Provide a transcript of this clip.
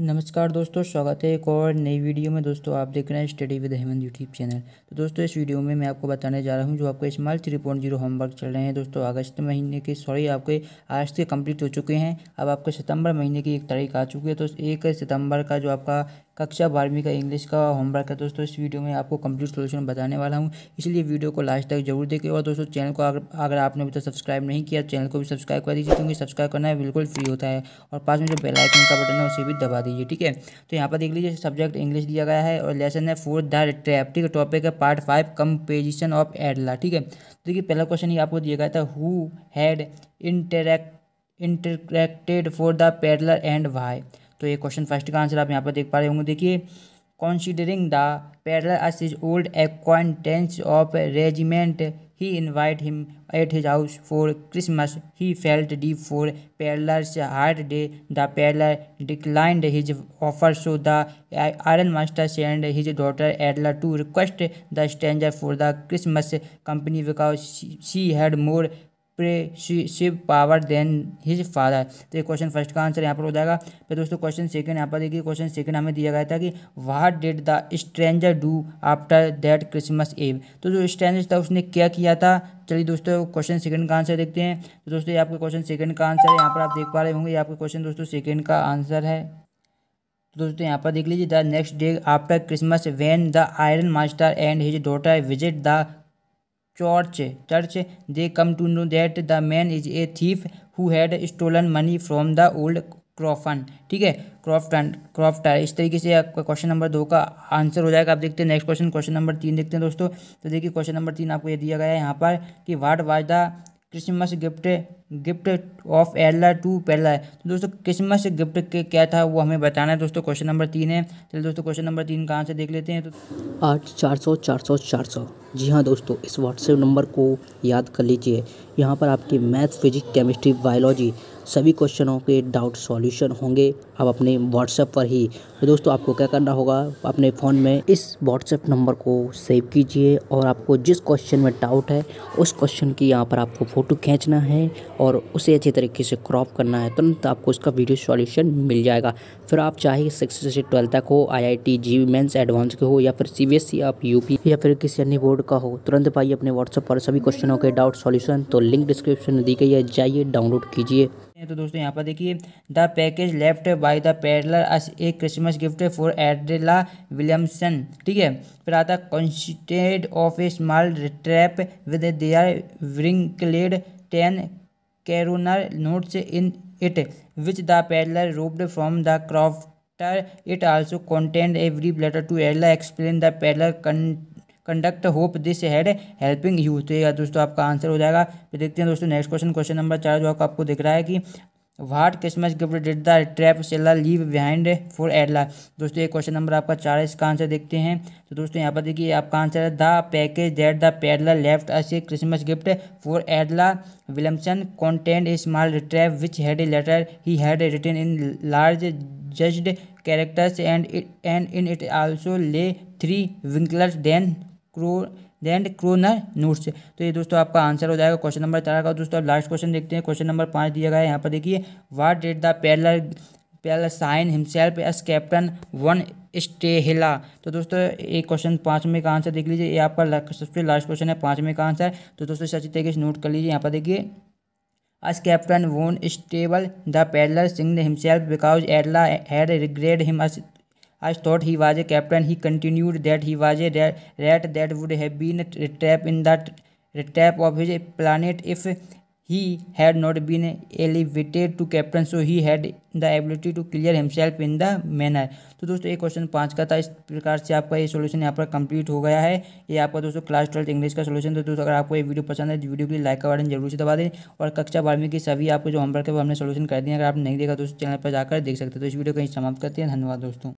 नमस्कार दोस्तों स्वागत है एक और नई वीडियो में दोस्तों आप देख रहे हैं study with Hemant YouTube channel तो दोस्तों इस वीडियो में मैं आपको बताने जा रहा हूं जो आपके small three point zero homework चल रहे हैं दोस्तों अगस्त महीने के सॉरी आपके आज के कंप्लीट हो चुके हैं अब आपके सितंबर महीने की एक तारीख आ चुकी है तो एक सितंबर का जो आपका कक्षा बारहवीं का इंग्लिश का होमवर्क है दोस्तों इस वीडियो में आपको कंप्लीट सोल्यूशन बताने वाला हूँ इसलिए वीडियो को लास्ट तक जरूर देखिए और दोस्तों चैनल को अगर आपने अभी तक सब्सक्राइब नहीं किया चैनल को भी सब्सक्राइब कर दीजिए क्योंकि सब्सक्राइब करना बिल्कुल फ्री होता है और पास में जो बेलाइकन का बटन है उसे भी दबा दीजिए ठीक है तो यहाँ पर देख लीजिए सब्जेक्ट इंग्लिश दिया गया है और लेसन है फोर्थ द ट्रैप ठीक है टॉपिक है part five compassion of Edla ठीक है देखिए पहला क्वेश्चन ये आपको दिया गया था who had interact interacted for the peddler and why तो ये क्वेश्चन फर्स्ट का आंसर आप यहाँ पर देख पा रहे होंगे देखिए considering the peddler as his old acquaintance of regiment he invite him at his house for Christmas he felt the for peddler's heart day the peddler declined his offer so the iron master send his daughter Edla to request the stranger for the Christmas company because she had more शिव power than his father तो ये question first का answer यहाँ पर हो जाएगा फिर दोस्तों क्वेश्चन सेकंड यहाँ पर देखिए क्वेश्चन सेकंड हमें दिया गया था कि what did the stranger do after that Christmas eve तो जो स्ट्रेंजर था उसने क्या किया था चलिए दोस्तों क्वेश्चन सेकंड का आंसर देखते हैं तो दोस्तों ये आपके क्वेश्चन सेकंड का आंसर है यहाँ पर आप देख पा रहे होंगे ये आपके क्वेश्चन दोस्तों सेकंड का आंसर है तो दोस्तों यहाँ पर देख लीजिए the next day after Christmas when the iron master and his daughter visit the church church they come to know that the man is a thief who had stolen money from the old crofter ठीक है क्रॉफ्टन crofter इस तरीके से आपका question number दो का answer हो जाएगा आप देखते हैं नेक्स्ट क्वेश्चन क्वेश्चन नंबर तीन देखते हैं दोस्तों तो देखिए क्वेश्चन नंबर तीन आपको ये दिया गया है यहाँ पर कि what was the Christmas gift gift of Edla to peddler तो दोस्तों क्रिसमस गिफ्ट क्या था वो हमें बताना है दोस्तों क्वेश्चन नंबर तीन है चलिए दोस्तों क्वेश्चन नंबर तीन कहाँ से देख लेते हैं तो आठ चार सौ चार सौ चार सौ जी हाँ दोस्तों इस व्हाट्सएप नंबर को याद कर लीजिए यहाँ पर आपकी मैथ फिजिक्स केमिस्ट्री बायोलॉजी सभी क्वेश्चनों के डाउट सॉल्यूशन होंगे आप अपने व्हाट्सएप पर ही तो दोस्तों आपको क्या करना होगा अपने फ़ोन में इस व्हाट्सएप नंबर को सेव कीजिए और आपको जिस क्वेश्चन में डाउट है उस क्वेश्चन की यहाँ पर आपको फ़ोटो खींचना है और उसे अच्छे तरीके से क्रॉप करना है तुरंत आपको उसका वीडियो सॉल्यूशन मिल जाएगा फिर आप चाहे सिक्स से ट्वेल्थ तक हो IIT JEE mains advance के हो या फिर सी बी एस ई आप यू पी या फिर किसी अन्य बोर्ड का हो तुरंत पाइए अपने व्हाट्सएप पर सभी क्वेश्चनों के डाउट सॉल्यूशन तो लिंक डिस्क्रिप्शन में दी गई है जाइए डाउनलोड कीजिए हैं तो दोस्तों यहाँ पर देखिए the package left by the peddler as a Christmas gift for Edla Williamson ठीक है फिर आता consisted of a small trap with their wrinkled ten kronor notes in it which the peddler robbed from the crofter it also a every letter to Edla explain the peddler कंट conduct hope this had helping you तो ये दोस्तों आपका answer हो जाएगा फिर देखते हैं दोस्तों नेक्स्ट क्वेश्चन क्वेश्चन नंबर चार जो आपको दिख रहा है कि what Christmas gift did the trap seller leave behind for Edla दोस्तों ये क्वेश्चन नंबर आपका चार है इसका आंसर देखते हैं तो दोस्तों यहाँ पर देखिए आपका आंसर है the package that the peddler left as a Christmas gift for Edla Williamson content a small trap which had a letter he had return in large judged characters and and in it also lay three wrinkled then क्रो and kronor notes तो ये दोस्तों आपका answer हो जाएगा question number चार का दोस्तों अब लास्ट क्वेश्चन देखते हैं क्वेश्चन नंबर पाँच दिया गया है यहाँ पर देखिए what did the peddler peddler sign himself as captain von Stahle तो दोस्तों एक क्वेश्चन पाँचवें का आंसर देख लीजिए ये आपका सबसे लास्ट क्वेश्चन है पाँचवें का आंसर तो दोस्तों इसे अच्छी तरीके से नोट कर लीजिए यहाँ पर देखिए as captain von Stahle the peddler singed himself because Adla had regretted him as I thought he was a captain he continued that he was a rat that would have been trap in the trap of his planet if he had not been elevated to captain so he had the ability to clear himself in the तो दोस्तों ये question पाँच का था इस प्रकार से आपका ये सोल्यूशन यहाँ पर कंप्लीट हो गया है ये आपका दोस्तों क्लास ट्वेल्थ इंग्लिश का सोल्यूशन तो दोस्तों अगर आपको ये वीडियो पसंद है तो वीडियो के लिए लाइक का बटन जरूर से दबा दें और कक्षा बारहवीं की सभी आपको जो होमवर्क है वो हमने सोल्यूशन कर दिया अगर आप नहीं देखा तो उस चैनल पर जाकर देख सकते तो इस वीडियो को ही समाप्त करते हैं धन्यवाद दोस्तों